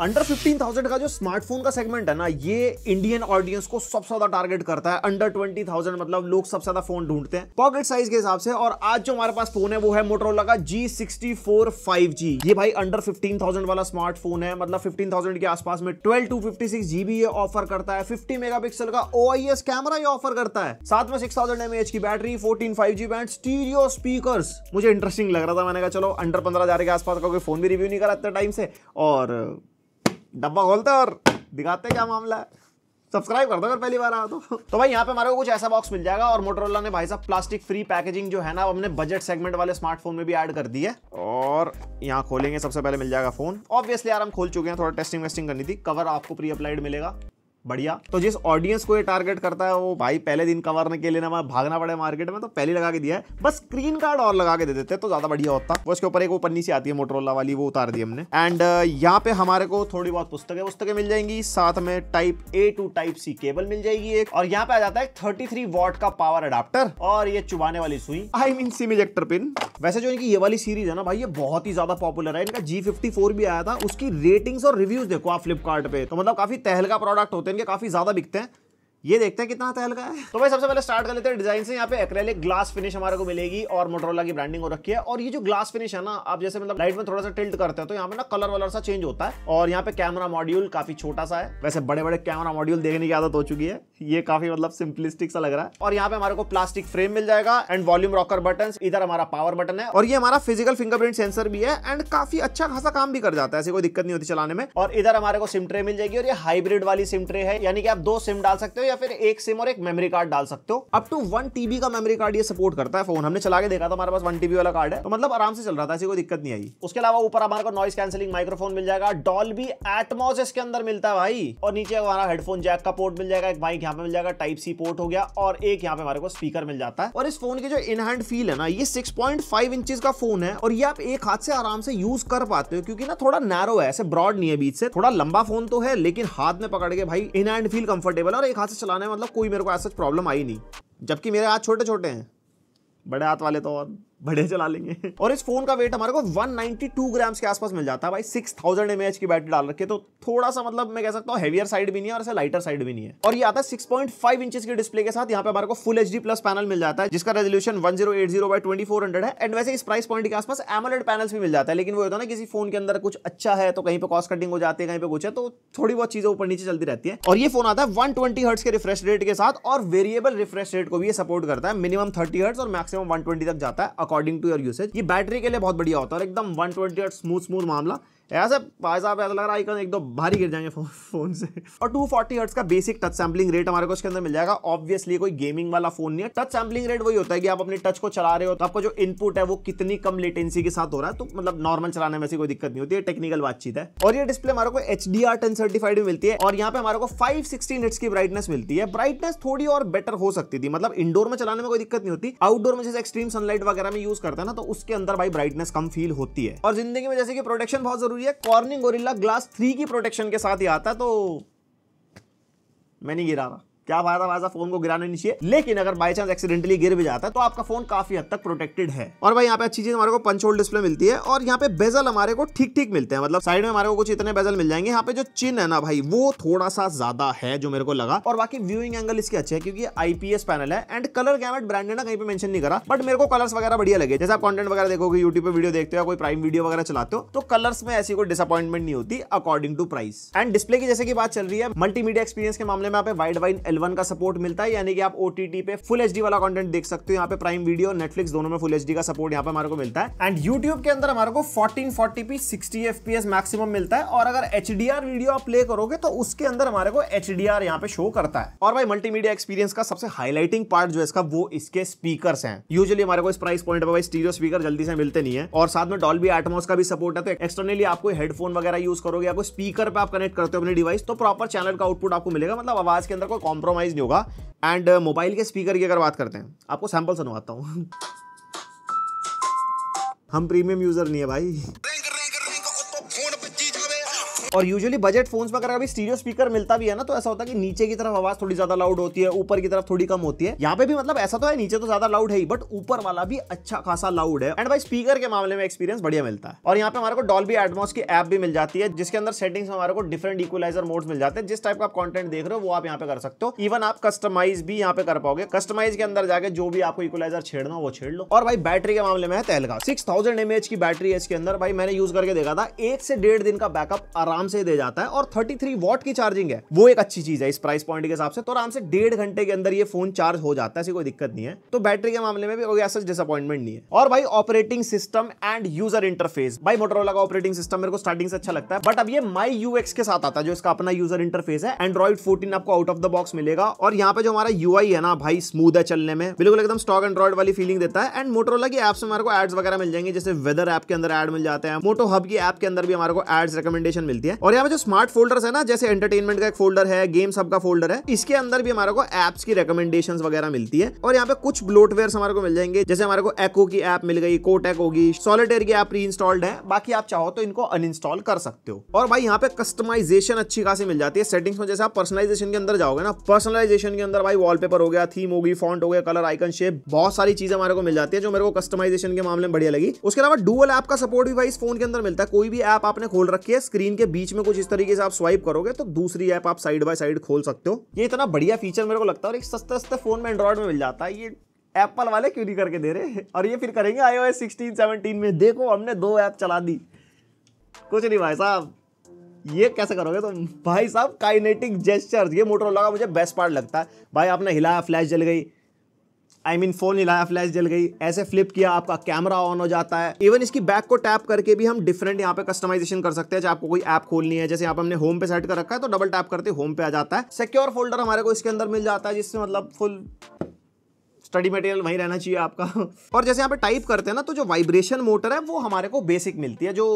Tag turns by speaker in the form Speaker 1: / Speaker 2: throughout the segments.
Speaker 1: Under 15,000 का जो smartphone का सेगमेंट है ना ये इंडियन ऑडियंस को सबसे ज्यादा टारगेट करता है अंडर 20,000 मतलब लोग सबसे ज्यादा फोन ढूंढते हैं पॉकेट साइज के हिसाब से और आज जो हमारे पास फोन है वो है मोटरोला का G64 5G ये भाई अंडर 15,000 वाला स्मार्टफोन है मतलब 15,000 के आसपास में ट्वेल्व टू सिक्स जीबी ये ऑफर करता है मेगा पिक्सल का एस कैमरा ये ऑफर करता है साथ में एम एच की battery five G band stereo speaker मुझे इंटरेस्टिंग लग रहा था मैंने कहा चलो अंडर 15000 के आसपास का कोई फोन भी रिव्यू नहीं करा इतने टाइम से और डब्बा खोलते और दिखाते क्या मामला है सब्सक्राइब कर दो अगर पहली बार आ तो तो भाई यहाँ पे हमारे को कुछ ऐसा बॉक्स मिल जाएगा और मोटरोला ने भाई साहब प्लास्टिक फ्री पैकेजिंग जो है ना हमने बजट सेगमेंट वाले स्मार्टफोन में भी ऐड कर दी है और यहाँ खोलेंगे सबसे पहले मिल जाएगा फोन ऑब्वियसली यार हम खोल चुके हैं थोड़ा टेस्टिंग वेस्टिंग करनी थी कवर आपको प्री अप्लाइड मिलेगा बढ़िया तो जिस ऑडियंस को ये टारगेट करता है वो भाई पहले दिन कवर के लिए ना भागना पड़े मार्केट में तो पहले लगा के दिया है बस स्क्रीन कार्ड और लगा के दे देते तो ज्यादा बढ़िया होता वो उसके ऊपर एक वो पन्नी सी आती है मोटरोला वाली वो उतार दी हमने एंड uh, यहाँ पे हमारे को थोड़ी बहुत पुस्तकें पुस्तकें मिल जाएंगी साथ में type A to type C cable मिल जाएगी एक और यहाँ पे आ जाता है थर्टी थ्री का पावर अडाप्टर और ये चुबाने वाली सुई I mean SIM ejector pin वैसे जो इनकी ये वाली सीरीज है ना भाई ये बहुत ही ज्यादा पॉपुलर है इनका जी फिफ्टी फोर भी आया था उसकी रेटिंग्स और रिव्यूज देखो आप फ्लिपकार्ट पे तो मतलब काफी तहलका प्रोडक्ट होते होते हैं इनके काफ़ी ज़्यादा बिकते हैं ये देखते हैं कितना तहल है तो भाई सबसे पहले स्टार्ट कर लेते हैं डिजाइन से यहाँ पे एक्रेलिक ग्लास फिनिश हमारे को मिलेगी और मोटरोला की ब्रांडिंग हो रखी है और ये जो ग्लास फिनिश है ना आप जैसे मतलब लाइट में थोड़ा सा टिल्ट करते हैं तो यहाँ पे ना कलर वलर सा चेंज होता है और यहाँ पे कैमरा मॉड्यूल काफी छोटा सा है वैसे बड़े बड़े कैमरा मॉड्यूल देखने की आदत हो चुकी है ये काफी मतलब सिंपलिस्टिक सा लग रहा है और यहाँ पे हमारे को प्लास्टिक फ्रेम मिल जाएगा एंड वॉल्यूम रॉकर बटन इधर हमारा पावर बटन है और ये हमारा फिजिकल फिंगरप्रिंट सेंसर भी है एंड काफी अच्छा खासा काम भी कर जाता है ऐसी कोई दिक्कत नहीं होती चलाने में और इधर हमारे को सिम ट्रे मिल जाएगी और ये हाइब्रिड वाली सिम ट्रे है यानी कि आप दो सिम डाल सकते हो या फिर एक सिम और एक मेमोरी कार्ड डाल सकते हो अप टू वन टीबी का मेमोरी कार्ड ये सपोर्ट करता है फोन हमने चला के देखा था हमारे पास वन टीबी वाला कार्ड है तो मतलब आराम से चल रहा था ऐसी कोई दिक्कत नहीं आई उसके अलावा ऊपर हमारे को नॉइस कैंसिलिंग माइक्रोफोन मिल जाएगा डॉल भी एटमोस इसके अंदर मिलता है भाई और नीचे हमारा हेडफोन जैक का पोर्ट मिल जाएगा एक माइक यहाँ पे मिल जाएगा टाइप सी पोर्ट हो गया और एक यहाँ पे हमारे को स्पीकर मिल जाता है और इस फोन की जो इनहैंड फील है ना ये सिक्स पॉइंट फाइव इंचज का फोन है और ये आप एक हाथ से आराम से यूज कर पाते हो क्योंकि ना थोड़ा नैरो है ऐसे ब्रॉड नहीं है बीच से थोड़ा लंबा फोन तो है लेकिन हाथ में पकड़ के भाई इन हैंड फील कंफर्टेबल और एक हाथ से चलाने मतलब कोई मेरे को ऐसा प्रॉब्लम आई नहीं जबकि मेरे हाथ छोटे छोटे हैं बड़े हाथ वाले तो और बड़े चला लेंगे और इस फोन का वेट हमारे को 192 ग्राम्स के आसपास मिल जाता है भाई 6000 एमएच की बैटरी डाल रखी है तो थोड़ा सा मतलब मैं कह सकता हूँ हेवियर साइड भी नहीं है और ऐसे लाइटर साइड भी नहीं है और ये आता है 6.5 पॉइंट फाइव इंचेस के डिस्प्ले के साथ यहाँ पे हमारे को फुल एच प्लस पैनल मिल जाता है जिसका रेजोल्यूशन वन जीरो है एंड वैसे इस प्राइस पॉइंट के आसपास एमोलेड पैनल भी मिल जाता है लेकिन वो होता है ना किसी फोन के अंदर कुछ अच्छा है तो कहीं पर कॉस्ट कटिंग हो जाती है कहीं पर कुछ है तो थोड़ी बहुत चीजें ऊपर नीचे चलती रहती है और ये फोन आता है वन ट्वेंटी के रिफ्रेश रेट के साथ और वेरिएबल रिफ्रेश रेट को भी सपोर्ट करता है मिनिमम थर्टी हर्ट्स और मैक्सिमम वन तक जाता है अकॉर्डिंग टू योर यूसेज ये बैटरी के लिए बहुत बढ़िया होता है एकदम वन ट्वेंटी स्मूथ स्मूथ मामला ऐसे भाई साहब ऐसा लग रहा है आइकन एक दो भारी गिर जाएंगे फोन से और 240 फोर्टी का बेसिक टच सैम्पलिंग रेट हमारे को इसके अंदर मिल जाएगा ऑब्वियसली कोई गेमिंग वाला फोन नहीं है टच सैम्पलिंग रेट वही होता है कि आप अपने टच को चला रहे हो तो आपका जो इनपुट है वो कितनी कम लेटेंसी के साथ हो रहा है तो मतलब नॉर्मल चलाने में ऐसी कोई दिक्कत नहीं होती है टेक्निकल बातचीत है और ये डिस्प्ले हमारे को H D R ten certified मिलती है और यहाँ पे हमारे को फाइव सिक्सटी निट्स की ब्राइटनेस मिलती है ब्राइटनेस थोड़ी और बेटर हो सकती थी मतलब इंडोर में चलाने में कोई दिक्कत नहीं होती आउटडोर में जैसे एक्सट्रीम सनलाइट वगैरह में यूज करता है ना तो उसके अंदर भाई ब्राइटनेस कम फील होती है और जिंदगी में जैसे कि प्रोटेक्शन बहुत जरूरी हुई है कॉर्निंग गोरिल्ला ग्लास थ्री की प्रोटेक्शन के साथ ही आता तो मैं नहीं गिरा रहा क्या वायदा वायदा फोन को गिराने नीचे लेकिन अगर बाई चांस एक्सीडेंटली गिर भी जाता है तो आपका फोन काफी हद तक प्रोटेक्टेड है और भाई यहाँ पे अच्छी चीज हमारे को पंचोल डिस्प्ले मिलती है और यहाँ पे बेजल हमारे को ठीक ठीक मिलते हैं मतलब साइड में हमारे को कुछ इतने बेजल मिल जाएंगे यहाँ पे जो चिन है ना भाई वो थोड़ा सा ज्यादा है जो मेरे को लगा और बाकी व्यूइंग एंगल इसके अच्छे है क्योंकि आईपीएस पैनल है एंड कलर गैमेट ब्रांड ने ना कहीं पे मेंशन नहीं करा बट मेरे को कलर्स वगैरह बढ़िया लगे जैसे आप कॉन्टेंट वगैरह देखोगे यूट्यूब पर वीडियो देखते हो कोई प्राइम वीडियो वगैरह चलाते हो तो कलर्स में ऐसी कोई डिसअपॉइंटमेंट नहीं होती according to price and display की जैसे की बात चल रही है मल्टीमीडिया एक्सपीरियंस के मामले में आप वाइड वाइन वन का सपोर्ट मिलता है यानी कि आप ओटीटी पे फुल एच वाला कॉन्टेंट देख सकते हो यहाँ पे प्राइम वीडियो नेटफ्लिक्स दोनों में फुल एच का सपोर्ट यहाँ पे हमारे को मिलता है एंड यूट्यूब के अंदर हमारे को fourteen forty P sixty F maximum मिलता है और अगर एच वीडियो आप प्ले करोगे तो उसके अंदर हमारे को एच डी आर पे शो करता है और भाई मल्टीमीडिया एक्सपीरियंस का सबसे हाईलाइटिंग पार्ट जो है इसका वो इसके स्पीकर है यूजली हमारे को इस प्राइस पॉइंट पर भाई स्टीरियो स्पीकर जल्दी से मिलते नहीं है और साथ में डॉल्बी एटमोस का भी सपोर्ट है तो एक्सटर्नली आपको हेडफोन वगैरह यूज करोगे आपको स्पीकर पे आप कनेक्ट करते हो अपने डिवाइस तो प्रॉपर चैनल का आउटपुट आपको मिलेगा मतलब आवाज के अंदर कोई कॉम्प्रोमाइज कॉम्प्रोमाइज़ नहीं होगा एंड मोबाइल uh, के स्पीकर की अगर बात करते हैं आपको सैंपल सुनवाता हूँ हम प्रीमियम यूज़र नहीं है भाई और यूजुअली बजट फोन्स में अगर अभी स्टीरियो स्पीकर मिलता भी है ना तो ऐसा होता है कि नीचे की तरफ आवाज थोड़ी ज्यादा लाउड होती है ऊपर की तरफ थोड़ी कम होती है यहाँ पे भी मतलब ऐसा तो है नीचे तो ज्यादा लाउड है ही बट ऊपर वाला भी अच्छा खासा लाउड है एंड भाई स्पीकर के मामले में एक्सपीरियंस बढ़िया मिलता है और यहाँ पे हमारे को डॉल्बी एडमोस की एप भी मिल जाती है जिसके अंदर सेटिंग्स हमारे को डिफरेंट इक्वलाइजर मोड मिल जाते हैं जिस टाइप का आप कॉन्टेंट देख रहे हो वो आप यहाँ पे कर सकते हो इवन आप कस्टमाइज भी यहाँ पे कर पाओगे कस्टमाइज के अंदर जाके जो भी आपको इक्वलाइजर छेड़ना वो छेड़ लो और भाई बैटरी के मामले में तहलगा सिक्स थाउजेंड की बैटरी है इसके अंदर भाई मैंने यूज करके देखा था एक से डेढ़ दिन का बैकअप आराम आराम से दे जाता है और 33 वॉट की चार्जिंग है वो एक अच्छी चीज है इस प्राइस पॉइंट के हिसाब से तो आराम से डेढ़ घंटे के अंदर ये फोन चार्ज हो जाता है ऐसी कोई दिक्कत नहीं है तो बैटरी के मामले में भी कोई ऐसा डिसअपॉइंटमेंट नहीं है और भाई operating system and user interface भाई मोटरोला का ऑपरेटिंग सिस्टम मेरे को स्टार्टिंग से अच्छा लगता है बट अब ये माई यू के साथ आता है जो इसका अपना यूजर इंटरफेस है एंड्रॉइड फोर्टीन आपको आउट ऑफ द बॉक्स मिलेगा और यहाँ पे जो हमारा यू है ना भाई स्मूद है चलने में बिल्कुल एकदम स्टॉक एंड्रॉइड वाली फीलिंग देता है एंड मोटरोला की एप्स में हमारे को एड्स वगैरह मिल जाएंगे जैसे वेदर ऐप के अंदर एड मिल जाते हैं मोटो हब की एप के अंदर भी हमारे को एड्स रिकमेंडेशन मिलती है सकती है और यहाँ पे जो स्मार्ट फोल्डर्स है ना जैसे एंटरटेनमेंट का एक फोल्डर है गेम सब का फोल्डर है इसके अंदर भी हमारे को एप्स की रिकमेंडेशन वगैरह मिलती है और यहाँ पे कुछ ब्लोटवेयर हमारे को मिल जाएंगे जैसे हमारे को एक्ो की एप मिल गई कोटेक होगी सॉलिटेयर की एप री इंस्टॉल्ड है बाकी आप चाहो तो इनको अनइंस्टॉल कर सकते हो और भाई यहाँ पे कस्टमाइजेशन अच्छी खासी मिल जाती है सेटिंग्स में जैसे आप पर्सनलाइजेशन के अंदर जाओगे ना पर्सनलाइजेशन के अंदर भाई वॉलपेपर हो गया थीम होगी फॉन्ट हो गया कलर आइकन शेप बहुत सारी चीजें हमारे को मिल जाती है जो मेरे को कस्टमाइजेशन के मामले में बढ़िया लगी उसके अलावा डुअल ऐप का सपोर्ट भी भाई इस फोन के अंदर मिलता है कोई भी ऐप आपने खोल रखी है स्क्रीन के बीच में कुछ इस तरीके से आप स्वाइप करोगे तो दूसरी ऐप आप साइड बाय साइड खोल सकते हो ये इतना बढ़िया फीचर मेरे को लगता है और एक सस्ते सस्ते फोन में एंड्रॉइड में मिल जाता है ये एप्पल वाले क्यों नहीं करके दे रहे और ये फिर करेंगे आई ओ एस में देखो हमने दो ऐप चला दी कुछ नहीं भाई साहब ये कैसे करोगे तो भाई साहब काइनेटिक जेस्चर्स ये मोटर का मुझे बेस्ट पार्ट लगता है भाई आपने हिलाया फ्लैश जल गई I I mean mean, phone हिलाया फ्लैश जल गई ऐसे फ्लिप किया आपका कैमरा ऑन हो जाता है इवन इसकी बैक को टैप करके भी हम डिफरेंट यहाँ पे कस्टमाइजेशन कर सकते हैं चाहे आपको कोई ऐप खोलनी है जैसे यहाँ पे हमने होम पे सेट कर रखा है तो डबल टैप करते होम पे आ जाता है सिक्योर फोल्डर हमारे को इसके अंदर मिल जाता है जिससे मतलब फुल स्टडी मटेरियल वहीं रहना चाहिए आपका और जैसे यहाँ पे टाइप करते हैं ना तो जो वाइब्रेशन मोटर है वो हमारे को बेसिक मिलती है जो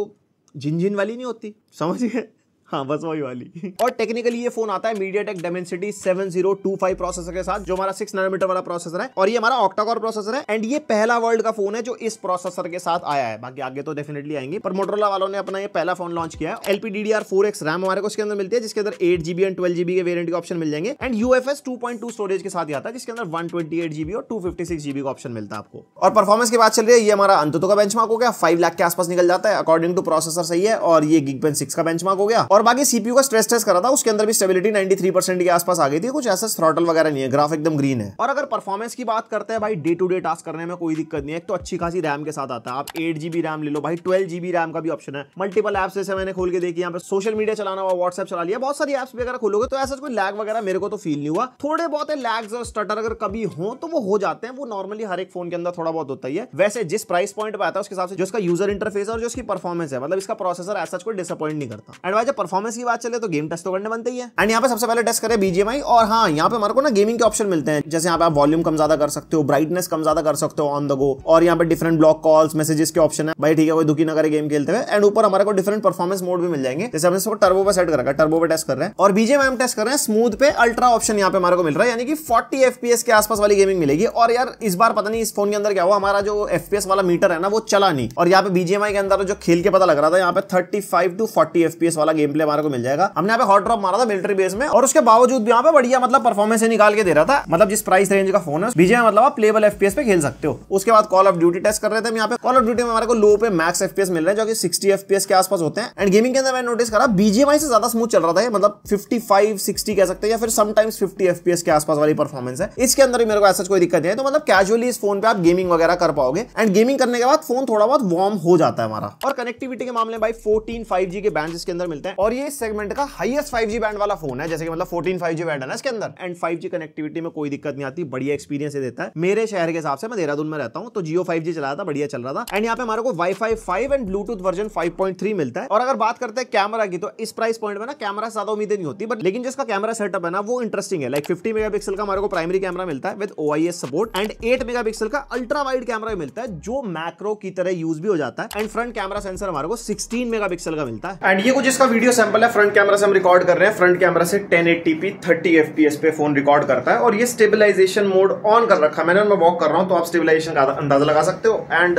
Speaker 1: झिनझिन वाली नहीं होती समझिए हाँ बस वही वाली और टेक्निकली ये फोन आता है MediaTek Dimensity seven zero two five processor के साथ जो हमारा सिक्स नैनोमीटर वाला प्रोसेसर है और ये हमारा ऑक्टाकोर प्रोसेसर है एंड ये पहला वर्ल्ड का फोन है जो इस प्रोसेसर के साथ आया है बाकी आगे तो डेफिनेटली आएंगे पर मोटरला वालों ने अपना ये पहला फोन लॉन्च किया है एलपीडी फोर एक्स रैम हमारे को इसके अंदर मिलती है जिसके अंदर eight GB and twelve GB के वेरियंट के ऑप्शन मिल जाएंगे and UFS two point two storage के साथ ही आता है जिसके अंदर वन ट्वेंटी एट जीबी और टू फिफ्टी सिक्स जीबी का ऑप्शन मिलता है आपको और परफॉर्मेंस की बात चल रही है ये हमारा अंतो का बेंचमार्क हो गया फाइव लाख के आसपास निकल जाता है अकॉर्डिंग टू प्रोसेसर सही है और ये गिग पेन सिक्स का बेंचमार्क हो गया और और बाकी सीपीयू का स्ट्रेस टेस्ट करा था उसके अंदर भी स्टेबिलिटी 93 के आसपास आ गई थी कुछ ऐसा थ्रॉटल वगैरह नहीं है ग्राफ एकदम ग्रीन है और अगर परफॉर्मेंस की बात करते हैं भाई डे टू डे टास्क करने में कोई दिक्कत नहीं है तो अच्छी खासी रैम के साथ आता है आप एट जीबी रैम ले लो भाई ट्वेल्व जीबी रैम का भी ऑप्शन है मल्टीपल एप्स जैसे मैंने खोल के देखी यहाँ पर सोशल मीडिया चलाना हुआ व्हाट्सएप चला लिया बहुत सारी एप्स वगैरह खोलोगे तो ऐसा कोई लैग वगैरह मेरे को तो फील नहीं हुआ थोड़े बहुत लैग्स और स्टटर अगर कभी हो तो वो हो जाते हैं वो नॉर्मली हर एक फोन के अंदर थोड़ा बहुत होता ही है वैसे जिस प्राइस पॉइंट पर आता है उसके हिसाब से जो उसका यूजर इंटरफेस और जो उसकी परफॉर्मेंस है मतलब इसका प्रोसेसर ऐसा कोई डिसअपॉइंट नहीं करता एंड वाइज परफॉर्मेंस की बात चले तो गेम टेस्ट तो करने बनते ही है एंड यहाँ पे सबसे पहले टेस्ट करें बीजेमआई और हाँ यहाँ पे हमारे को ना गेमिंग के ऑप्शन मिलते हैं जैसे यहाँ पे आप वॉल्यूम कम ज्यादा कर सकते हो ब्राइटनेस कम ज्यादा कर सकते हो ऑन द गो और यहाँ पे डिफरेंट ब्लॉक कॉल्स मैसेजेस के ऑप्शन है भाई ठीक है कोई दुखी नगर गेम खेलते हुए एंड ऊपर हमारे को डिफरेंट परफॉर्मेंस मोड भी मिल जाएंगे जैसे हमने इसको टर्बो पे सेट कर रहा है टर्बो पे टेस्ट कर रहे हैं और बीजेम हम टेस्ट कर रहे हैं स्मूथ पे अल्ट्रा ऑप्शन यहाँ पे हमारे को मिल रहा है यानी कि फोर्टी एफ के आसपास वाली गेमिंग मिलेगी और यार इस बार पता नहीं इस फोन के अंदर क्या हुआ हमारा जो एफ वाला मीटर है ना वो चला नहीं और यहाँ पे बीजेम के अंदर जो खेल के पता लग रहा था यहाँ पे thirty five to forty F वाला गेम प्ले प्ले मारे को मिल जाएगा हमने यहाँ पे हॉट ड्रॉप मारा था मिलिट्री बेस में और उसके बावजूद भी यहाँ पे बढ़िया मतलब परफॉर्मेंस निकाल के दे रहा था मतलब जिस प्राइस रेंज का फोन है बीजे मतलब आप प्लेबल एफ पे खेल सकते हो उसके बाद कॉल ऑफ ड्यूटी टेस्ट कर रहे थे यहाँ पे कॉल ऑफ ड्यूटी में हमारे को लो पे मैक्स एफ मिल रहे हैं जो कि सिक्सटी एफ के आसपास होते हैं एंड गेमिंग के अंदर मैंने नोटिस करा बीजेएमआई से ज्यादा स्मूथ चल रहा था मतलब फिफ्टी फाइव सिक्सटी कह सकते हैं या फिर समटाइम्स फिफ्टी एफ के आसपास वाली परफॉर्मेंस है इसके अंदर भी मेरे को ऐसा कोई दिक्कत नहीं है तो मतलब कैजुअली इस फोन पे आप गेमिंग वगैरह कर पाओगे एंड गेमिंग करने के बाद फोन थोड़ा बहुत वार्म हो जाता है हमारा और कनेक्टिविटी के मामले में भाई फोर्टीन फाइव के बैंड इसके अंदर मिलते हैं और ये सेगमेंट का हाईएस्ट 5G बैंड वाला फोन है जैसे कि मतलब 14 5G बैंड है ना इसके अंदर एंड 5G कनेक्टिविटी में कोई दिक्कत नहीं आती बढ़िया एक्सपीरियंस देता है मेरे शहर के हिसाब से मैं देहरादून में रहता हूँ तो जियो फाइव चला था बढ़िया चल रहा था एंड यहाँ पे हमारे को wifi and Bluetooth version five मिलता है और अगर बात करते हैं कैमरा की तो इस प्राइस पॉइंट में ना कैमरा ज्यादा उम्मीदें नहीं होती बट लेकिन जिसका कैमरा सेटअप है ना वो इंटरेस्टिंग है लाइक फिफ्टी मेगा का हमारे को प्राइमरी कैमरा मिलता है with O support and eight mega का अल्ट्रा वाइड कैमरा मिलता है जो मैक्रो की तरह यूज भी हो जाता है एंड फ्रंट कैमरा सेंसर हमारे को सिक्सटीन मेगा का मिलता है एंड ये कुछ इसका वीडियो जो सैंपल है फ्रंट कैमरा से हम रिकॉर्ड कर रहे हैं फ्रंट कैमरा से 1080p पी एस पे फोन रिकॉर्ड करता है और ये स्टेबलाइजेशन मोड ऑन कर रखा है मैंने मैं वॉक कर रहा हूँ तो आप स्टेबलाइजेशन का अंदाजा लगा सकते हो एंड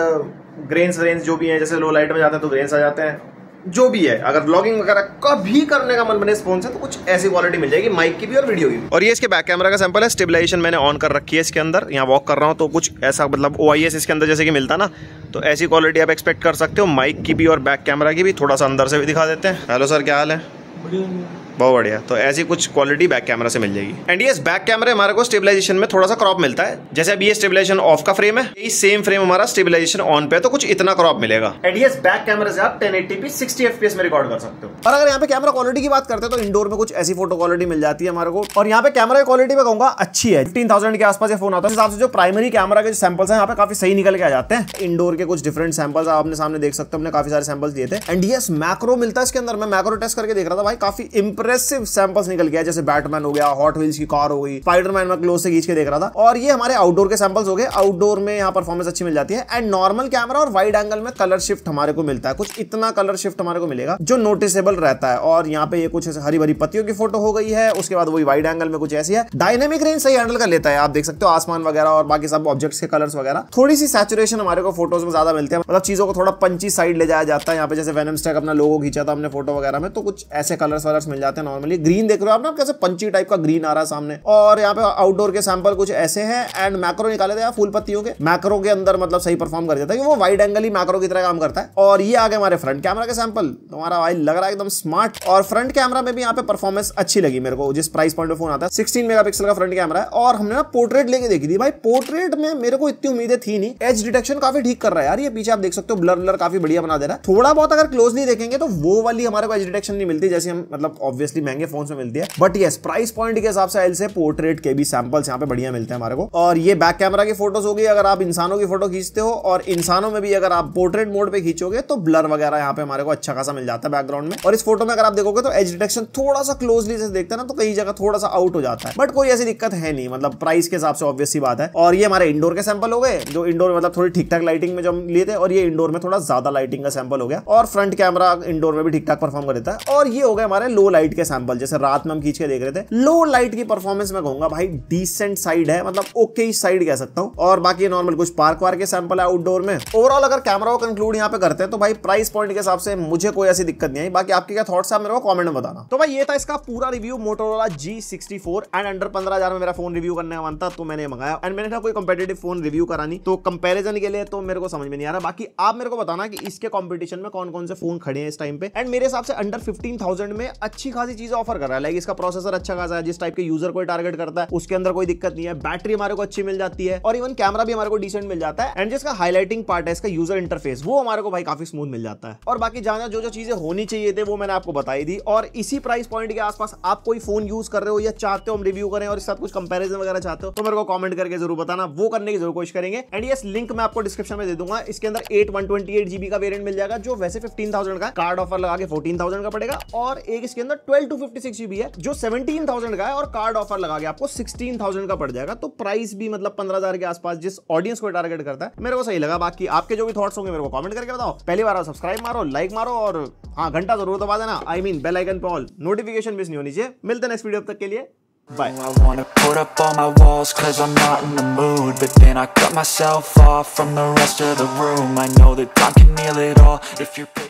Speaker 1: ग्रेन्स व्रेन्स जो भी है जैसे लो लाइट में जाते हैं तो ग्रेन्स आ जाते हैं जो भी है अगर ब्लॉगिंग वगैरह कभी करने का मन बने इस फोन से तो कुछ ऐसी क्वालिटी मिल जाएगी माइक की भी और वीडियो की भी और ये इसके बैक कैमरा का सैंपल है स्टेबलाइजेशन मैंने ऑन कर रखी है इसके अंदर यहाँ वॉक कर रहा हूँ तो कुछ ऐसा मतलब ओ इसके अंदर जैसे कि मिलता ना तो ऐसी क्वालिटी आप एक्सपेक्ट कर सकते हो माइक की भी और बैक कैमरा की भी थोड़ा सा अंदर से भी दिखा देते हैं हेलो सर क्या हाल है बहुत बढ़िया तो ऐसी कुछ क्वालिटी बैक कैमरा से मिल जाएगी एंड यस बैक कैमरे हमारे को स्टेबिलाईजेशन में थोड़ा सा क्रॉप मिलता है जैसे अभी ये स्टेबिलाईजेशन ऑफ का फ्रेम है ये सेम फ्रेम हमारा स्टेबिलाईजेशन ऑन पे तो कुछ इतना क्रॉप मिलेगा एंड यस बैक कैमरे से आप 1080p 60fps में रिकॉर्ड कर सकते हो और अगर यहाँ पे कैमरा क्वालिटी की बात करते हैं तो इंडोर में कुछ ऐसी फोटो क्वालिटी मिल जाती है हमारे को और यहाँ पे कैमरा की क्वालिटी में कहूंगा अच्छी है फिफ्टीन थाउजेंड के आसपास ये फोन आता है हिसाब से जो प्राइमरी कैमरा के जो सैंपल्स है यहाँ पे काफी सही निकल के आ जाते हैं इंडोर के कुछ डिफरेंट सैंपल्स आपने सामने देख सकते हो हमने काफी सारे सैंपल्स दिए थे एंड यस मैक्रो मिलता है इसके अंदर मैं मैक्रो टेस्ट करके देख रहा था भाई काफी इंप्रेसिव सैंपल्स निकल गया जैसे बैटमैन हो गया हॉट व्हील्स की कार हो गई स्पाइडरमैन में क्लोज से खींच के देख रहा था और ये हमारे आउटडोर के सैंपल्स हो गए आउटडोर में यहाँ परफॉर्मेंस अच्छी मिल जाती है एंड नॉर्मल कैमरा और वाइड एंगल में कलर शिफ्ट हमारे को मिलता है कुछ इतना कलर शिफ्ट हमारे को मिलेगा जो नोटिसेबल रहता है और यहाँ पे ये कुछ हरी भरी पत्तियों की फोटो हो गई है उसके बाद वही वाइड एंगल में कुछ ऐसी है डायनेमिक रेंज सही हैंडल कर लेता है आप देख सकते हो आसमान वगैरह और बाकी सब ऑब्जेक्ट्स के कलर्स वगैरह थोड़ी सी सैचुरेशन हमारे को फोटोज में ज्यादा मिलते हैं मतलब चीजों को थोड़ा पंची साइड ले जाया जाता है यहाँ पे जैसे वेनम स्टेक अपना लोगों खींचा था हमने फोटो वगैरह में तो कुछ ऐसे कलर्स वलर्स मिल जाते जाते हैं नॉर्मली ग्रीन देख रहे हो आप ना कैसे पंची टाइप का ग्रीन आ रहा है सामने और यहाँ पे आउटडोर के सैंपल कुछ ऐसे है एंड मैक्रो निकाले थे फूल पत्तियों के मैक्रो के अंदर मतलब सही परफॉर्म कर जाता है वो वाइड एंगल ही मैक्रो की तरह काम करता है और ये आगे हमारे फ्रंट कैमरा के सैंपल तुम्हारा भाई लग रहा है एकदम स्मार्ट और फ्रंट कैमरा में भी यहाँ पे परफॉर्मेंस अच्छी लगी मेरे को जिस प्राइस पॉइंट ऑफ फोन आता है सिक्सटीन मेगा का फ्रंट कैमरा है और हमने ना पोर्ट्रेट लेके देखी थी भाई पोर्ट्रेट में मेरे को इतनी उम्मीदें थी नहीं एज डिटेक्शन काफी ठीक कर रहा है यार ये पीछे आप देख सकते हो ब्लर ब्लर काफी बढ़िया बना दे रहा है थोड़ा बहुत अगर क्लोजली देखेंगे तो वो वाली हमारे को एज डिटेक्शन नहीं मिलती जैसे हम मतलब ऑब्वियस ऑब्वियसली महंगे फोन में मिलती है बट येस प्राइस पॉइंट के हिसाब से एल से पोर्ट्रेट के भी सैंपल्स यहाँ पे बढ़िया मिलते हैं हमारे को और ये बैक कैमरा की फोटोज होगी अगर आप इंसानों की फोटो खींचते हो और इंसानों में भी अगर आप पोर्ट्रेट मोड पे खींचोगे तो ब्लर वगैरह यहाँ पे हमारे को अच्छा खासा मिल जाता है बैकग्राउंड में और इस फोटो में अगर आप देखोगे तो एज डिटेक्शन थोड़ा सा क्लोजली जैसे देखते ना तो कहीं जगह थोड़ा सा आउट हो जाता है बट कोई ऐसी दिक्कत है नहीं मतलब प्राइस के हिसाब से ऑब्वियसली बात है और ये हमारे इंडोर के सैंपल हो गए जो इंडोर मतलब थोड़ी ठीक ठाक लाइटिंग में जो हम लिए थे और ये इंडोर में थोड़ा ज्यादा लाइटिंग का सैंपल हो गया और फ्रंट कैमरा इंडोर में भी ठीक ठाक परफॉर्म कर देता है और ये हो गया हमारे लो लाइट लाइट के सैंपल जैसे रात में हम खींच के देख रहे थे लो लाइट की परफॉर्मेंस में कहूंगा भाई डिसेंट साइड है मतलब ओके साइड कह सकता हूँ और बाकी नॉर्मल कुछ पार्क वार्क के सैंपल है आउटडोर में ओवरऑल अगर कैमरा को कंक्लूड यहाँ पे करते हैं तो भाई प्राइस पॉइंट के हिसाब से मुझे कोई ऐसी दिक्कत नहीं आई बाकी आपके क्या थॉट्स है मेरे को कमेंट में बताना तो भाई ये था इसका पूरा review Motorola G and under पंद्रह में मेरा फोन रिव्यू करने का मन था तो मैंने मंगाया एंड मैंने कहा कोई कॉम्पिटेटिव फोन रिव्यू करानी तो कंपेरिजन के लिए तो मेरे को समझ में नहीं आ रहा बाकी आप मेरे को बताना कि इसके कॉम्पिटिशन में कौन कौन से फोन खड़े हैं इस टाइम पे एंड मेरे हिसाब से अंडर फिफ्टीन में अच्छी खासी चीज ऑफर कर रहा है लाइक इसका प्रोसेसर अच्छा खासा है जिस टाइप के यूजर को टारगेट करता है उसके अंदर कोई दिक्कत नहीं है बैटरी हमारे को अच्छी मिल जाती है और इवन कैमरा भी हमारे को डिसेंट मिल जाता है एंड जिसका हाईलाइटिंग पार्ट है इसका यूजर इंटरफेस वो हमारे को भाई काफी स्मूथ मिल जाता है और बाकी जाना जो जो चीजें होनी चाहिए थे वो मैंने आपको बताई दी और इसी प्राइस पॉइंट के आसपास आप कोई फोन यूज कर रहे हो या चाहते हो हम रिव्यू करें और इसके साथ कुछ कंपेरिजन वगैरह चाहते हो तो मेरे को कॉमेंट करके जरूर बताना वो करने की जरूर कोशिश करेंगे एंड यस लिंक मैं आपको डिस्क्रिप्शन में दे दूंगा इसके अंदर eight one twenty eight GB का वेरियंट मिल जाएगा जो वैसे फिफ्टीन थाउजेंड का कार्ड ऑफर लगा के फोर्टीन थाउजेंड का पड़ेगा और एक इसके अंदर twelve two fifty six GB है जो सेवेंटीन थाउजेंड का है और कार्ड ऑफर लगा के आपको सिक्सटीन थाउजेंड का पड़ जाएगा तो प्राइस भी मतलब पंद्रह हजार के आसपास जिस ऑडियंस को टारगेट करता है मेरे को सही लगा बाकी आपके जो भी थॉट्स होंगे मेरे को कमेंट करके बताओ पहली बार सब्सक्राइब मारो लाइक मारो और हाँ घंटा जरूर दबा देना आई मीन बेल आइकन पे ऑल नोटिफिकेशन मिस नहीं होनी चाहिए मिलते नेक्स्ट वीडियो तक के लिए Bye. I wanna put up all my walls cause I'm not in the mood But then I cut myself off from the rest of the room I know that time can heal it all if you're